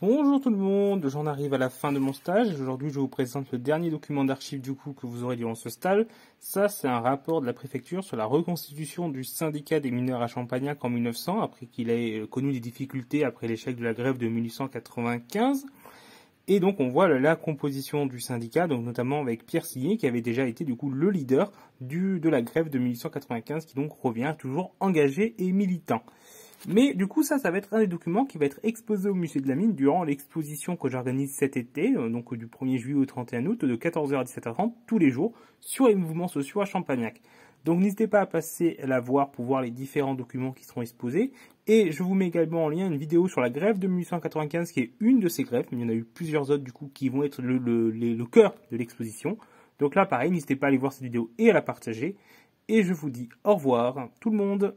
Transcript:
Bonjour tout le monde, j'en arrive à la fin de mon stage. Aujourd'hui, je vous présente le dernier document d'archives du coup que vous aurez durant ce stage. Ça, c'est un rapport de la préfecture sur la reconstitution du syndicat des mineurs à Champagnac en 1900, après qu'il ait euh, connu des difficultés après l'échec de la grève de 1895. Et donc, on voit la composition du syndicat, donc notamment avec Pierre Sillier, qui avait déjà été du coup le leader du, de la grève de 1895, qui donc revient toujours engagé et militant. Mais du coup, ça, ça va être un des documents qui va être exposé au musée de la mine durant l'exposition que j'organise cet été, euh, donc du 1er juillet au 31 août, de 14h à 17h30, tous les jours, sur les mouvements sociaux à Champagnac. Donc n'hésitez pas à passer la voir pour voir les différents documents qui seront exposés. Et je vous mets également en lien une vidéo sur la grève de 1895, qui est une de ces grèves, mais il y en a eu plusieurs autres du coup qui vont être le cœur de l'exposition. Donc là, pareil, n'hésitez pas à aller voir cette vidéo et à la partager. Et je vous dis au revoir, tout le monde